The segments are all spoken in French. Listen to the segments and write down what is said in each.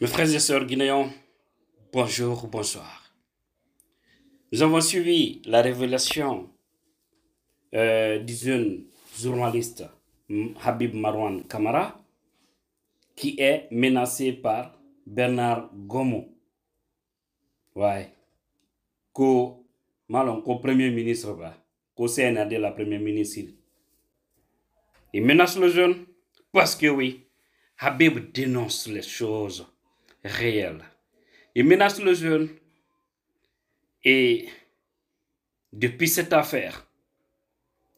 Mes frères et sœurs guinéens, bonjour, bonsoir. Nous avons suivi la révélation euh, du jeune journaliste Habib Marwan Kamara qui est menacé par Bernard Gomo. Ouais. Ko, premier ministre, bah. CNAD, la premier ministre. Il menace le jeune parce que oui, Habib dénonce les choses Réel. Il menace le jeune. Et depuis cette affaire,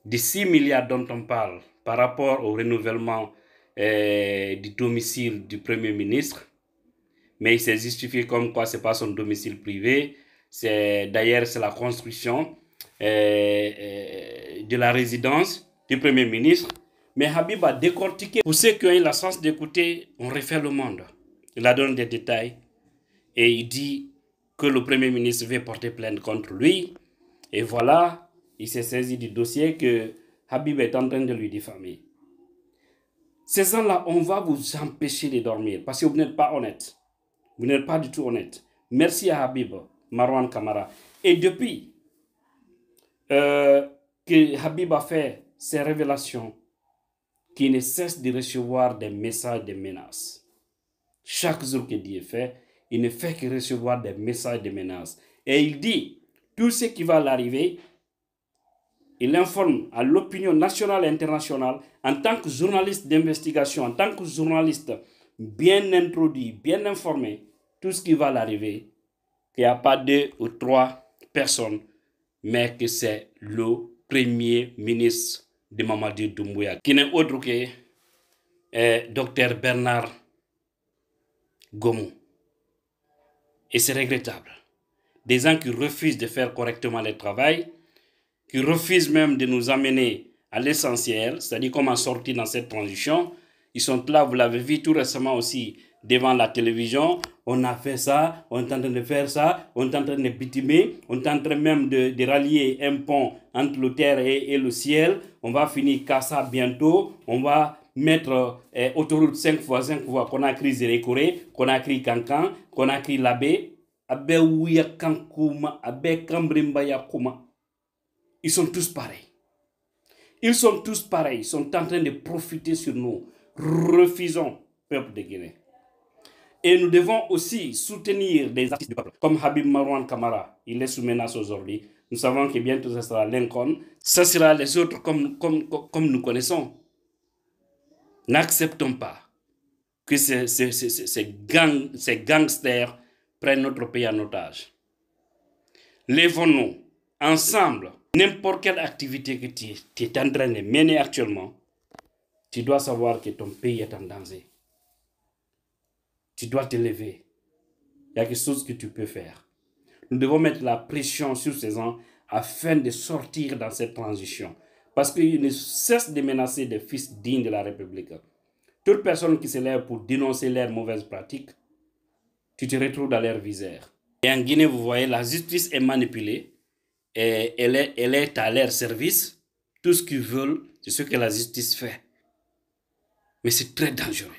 des 6 milliards dont on parle par rapport au renouvellement euh, du domicile du Premier ministre, mais il s'est justifié comme quoi ce n'est pas son domicile privé, c'est d'ailleurs c'est la construction euh, euh, de la résidence du Premier ministre. Mais Habib a décortiqué. Pour ceux qui ont eu la chance d'écouter, on refait le monde. Il a donné des détails et il dit que le Premier ministre veut porter plainte contre lui. Et voilà, il s'est saisi du dossier que Habib est en train de lui diffamer. Ces gens-là, on va vous empêcher de dormir parce que vous n'êtes pas honnête. Vous n'êtes pas du tout honnête. Merci à Habib, Marwan Kamara. Et depuis euh, que Habib a fait ces révélations, qu'il ne cesse de recevoir des messages de menaces. Chaque jour que Dieu fait, il ne fait que recevoir des messages de menaces. Et il dit, tout ce qui va l'arriver, il informe à l'opinion nationale et internationale en tant que journaliste d'investigation, en tant que journaliste bien introduit, bien informé, tout ce qui va l'arriver, qu'il n'y a pas deux ou trois personnes, mais que c'est le premier ministre de Mamadou Doumbouya, qui n'est autre que le eh, docteur Bernard Gomu. Et c'est regrettable. Des gens qui refusent de faire correctement le travail, qui refusent même de nous amener à l'essentiel, c'est-à-dire comment sortir dans cette transition. Ils sont là, vous l'avez vu tout récemment aussi, devant la télévision, on a fait ça, on est en train de faire ça, on est en train de bitumer, on est en train même de, de rallier un pont entre le terre et, et, le ciel, on va finir ça bientôt, on va mettre eh, autoroute 5 fois 5 qu'on qu'on a qu'on Kankan, écrit Labé, Abé Ouya Kankouma, Abé Kambrimbaya Kouma. Ils sont tous pareils. Ils sont tous pareils. Ils sont en train de profiter sur nous. Refusons, peuple de Guinée. Et nous devons aussi soutenir des artistes du peuple, comme Habib Marwan Kamara. Il est sous menace aujourd'hui. Nous savons que bientôt ce sera Lincoln. Ce sera les autres comme, comme, comme nous connaissons. N'acceptons pas que ces, gangsters prennent notre pays en otage. Lèvons-nous ensemble. N'importe quelle activité que tu, tu es en train de mener actuellement, tu dois savoir que ton pays est en danger. Tu dois te lever. Il y a quelque chose que tu peux faire. Nous devons mettre la pression sur ces gens afin de sortir dans cette transition parce qu'ils ne cessent de menacer des fils dignes de la République. Toute personne qui se lève pour dénoncer leurs mauvaises pratiques, tu te retrouves dans leur visère. Et en Guinée, vous voyez, la justice est manipulée et elle est, elle est à leur service. Tout ce qu'ils veulent, c'est ce que la justice fait. Mais c'est très dangereux,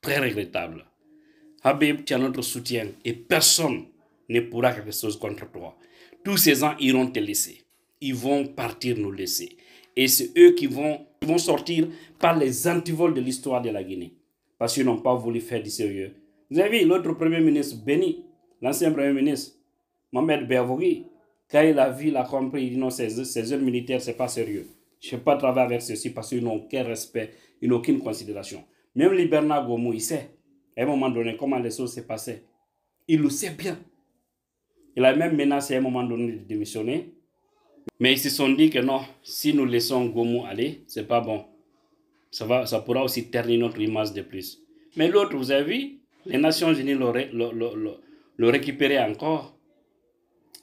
très regrettable. Habib, tu as notre soutien et personne ne pourra quelque chose contre toi. Tous ces gens iront te laisser ils vont partir nous laisser. Et c'est eux qui vont, vont sortir par les antivols de l'histoire de la Guinée. Parce qu'ils n'ont pas voulu faire du sérieux. Vous avez vu l'autre Premier ministre, Béni, l'ancien Premier ministre, Mohamed Bervouri, quand il a vu, il a compris, il dit non, ces, militaires, ce n'est pas sérieux. Je ne vais pas travailler avec ceux-ci parce qu'ils n'ont aucun respect, ils n'ont aucune considération. Même les Bernard il sait, à un moment donné, comment les choses se passaient. Il le sait bien. Il a même menacé à un moment donné de démissionner mais ils se sont dit que non, si nous laissons Gomu aller, c'est pas bon. Ça, va, ça pourra aussi ternir notre image de plus. Mais l'autre, vous avez vu, les Nations Unies l'ont récupéré encore.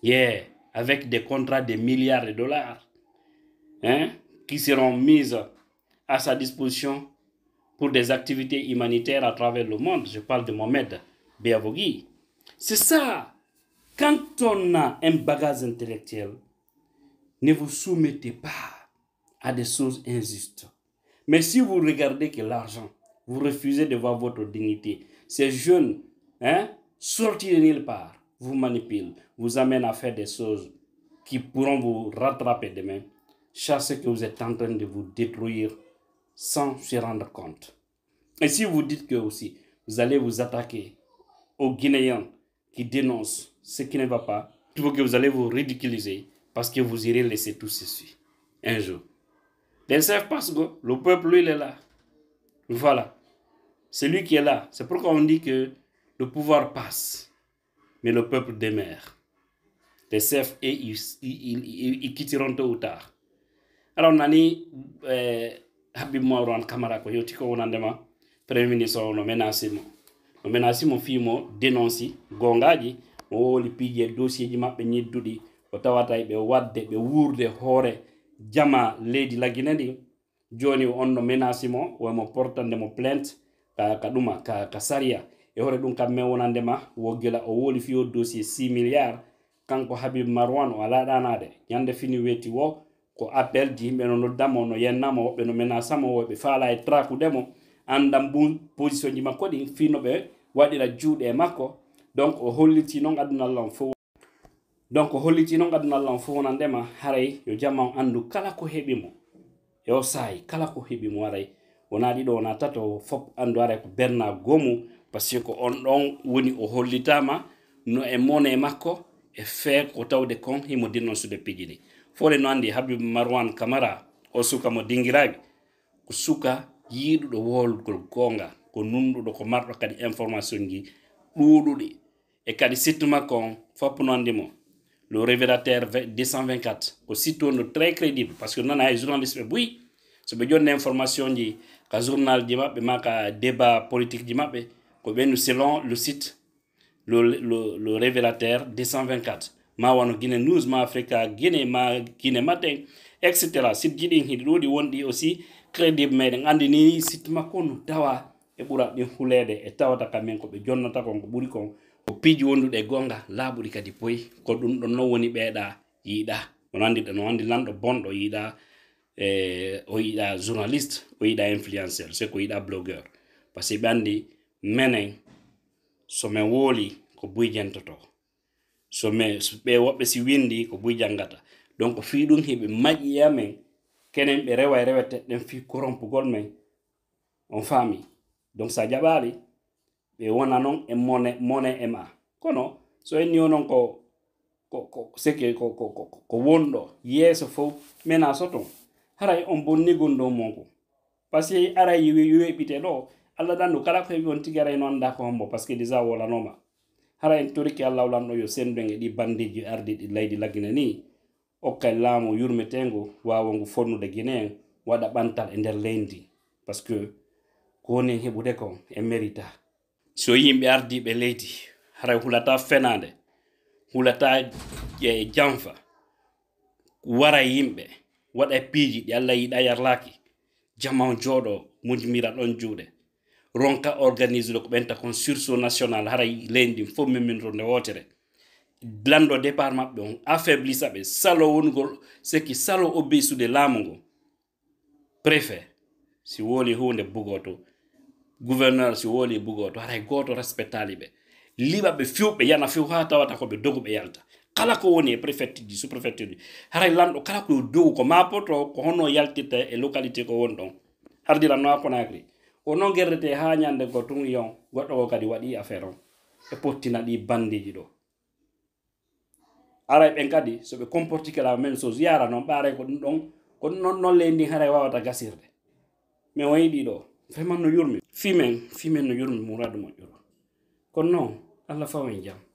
Yeah, avec des contrats de milliards de dollars hein, qui seront mis à sa disposition pour des activités humanitaires à travers le monde. Je parle de Mohamed Beavogui. C'est ça. Quand on a un bagage intellectuel, ne vous soumettez pas à des choses injustes. Mais si vous regardez que l'argent, vous refusez de voir votre dignité, ces jeunes, hein, sortis de nulle part, vous manipulent, vous amènent à faire des choses qui pourront vous rattraper demain. Chassez que vous êtes en train de vous détruire sans se rendre compte. Et si vous dites que aussi, vous allez vous attaquer aux Guinéens qui dénoncent ce qui ne va pas, plutôt que vous allez vous ridiculiser, parce que vous irez laisser tout ceci un jour. Les chefs passent, le peuple, lui, il est là. Voilà. C'est lui qui est là. C'est pourquoi on dit que le pouvoir passe, mais le peuple demeure. Les chefs et ils, quitteront tôt ou tard. Alors, on a dit, Kamara, ko yoti ko wonandema premier ministre dénoncé. menacimo a dit oh, dénonci gongaji o woli piije dossier m'a mabɓe o tawatay ɓe wadde ɓe wuurde hoore jama leydi laggina ndi joni o on no menace mo womo portande mo plainte ka ka ɗuma ka ka saria e hoore ɗum kam me wonandema wo gila o woli fiyo dossier six milliard kanko habib marwan o ala ɗanade ñande fini weeti wo ko appel di yimɓe no noddamo no yennamo woɓɓe no menacemo woɓe faala e trakudemo andam bu position ji makko ɗi fino ɓe waɗira juuɗe makko donc o hollitti noon addunallaon fo donc holliti noon aduna allah on fof wonandema haray yo jamma on anndu kala ko heɓi mo yo saayi kala ko heɓi mo haray wona ɗiɗo wona tato fof anndu haray ko berna gomu par ce que on ɗon woni o hollitama no e mone makko e fee ko e tawde kon himo dinnon suɓe piji ɗi fole no anndi habibu marwan camara o suka mo dingiraaɓe ko suka yiiɗuɗo wolgol goonga ko nunɗuɗo ko marɗo kadi information ji ɗuuɗuɗi e kadi sittu makko on foppunonndi mo le révélateur 224 aussitôt no très crédible parce que que nana hay journaliste ɓe ɓuyi soɓe jonni information ji ka journal ji maɓɓe ma débat politique ji maɓɓe ko selon le site le, le, le révélateur 224 ma wano news ma africa Guinée, ma Guinée, matin etc. cetera site ji ɗin hiɗi aussi crédible Mais andi ni site makko no tawa e ɓura ɗin hulede e tawata kamen koɓe jonnata ko ɓuri kon ko piiji wonduɗe e gonga laaɓuri kadi poyi ko ɗum ɗon noon woni ɓeeɗa yiiɗa ono anndi no anndi lanɗo bonɗo yiiɗa e o yiɗa journaliste o yiɗa influenceur se ko yiɗa blogueur par ce que ɓe anndi menen so min wooli ko buyjantoto so min ɓe woɓɓe si windi ko buyjal ngata donc fii ɗum hiɓe maƴƴiya men kenen ɓe rewa e rewete ɗen fii korompugol men on faami donc sa a jaɓaali ɓe wona non e mone mone e ma kono so en niwo non ko sike ko wonɗo yeeso fof mena so ton haray on bonnigon ɗo mongo par ce que aray yeweɓite ɗo allah dandu kala ko heɓi on tigi aray no annda ko hombo par ce que déjà wolanoma hara en torki allah wolanɗo yo sendoge ɗi bandiji arde ɗi leydi laggina ni okkay e laamu yurmetengu wawongu fonnude guinen waɗa ɓantal e nder leydi par ce que ko woni heɓude ko e mérita so yimɓe ardiɓe leydi hara hulata fenade hulata e janfa wara yimɓe waɗa piiji ɗi allah yiɗa yarlaki jama o jooɗo mujmira ɗon juuɗe ronka organise ɗo ko ɓenta kon sursu national hara leydi ndin fof miminro nde wootere lanɗo départ maɓɓe on affaiblissa ɓe salo wongol sikki salo obéissude laamu ngo préfet si woni hunde bugoto gouverneur si woli bugoo to aray gooto respectali ɓe liɓa ɓe few ɓe yana few haa tawata ko ɓe dogu ɓe yalta kala ko woni e préfecture ji sous préfecture ji haray lanɗo kala koyo dogu ko mapoto ko honno yaltirta e localité ko woni ɗon hardiranno a konacri o noon gerdete haa ñannde go tun yon goɗɗo ko kadi waɗi affaire on e pottina ɗi bandiji ɗo aray ɓen kadi so ɓe comportique la même chose yara noon ɓaaray ko ɗum ɗon ko ɗum noon non leydi ndin haray wawata gasirde mais o yiɗi ɗoo vraiment no yurmi fimen fimen no yurmi muradu moƴƴuro kono noon allah fawen jam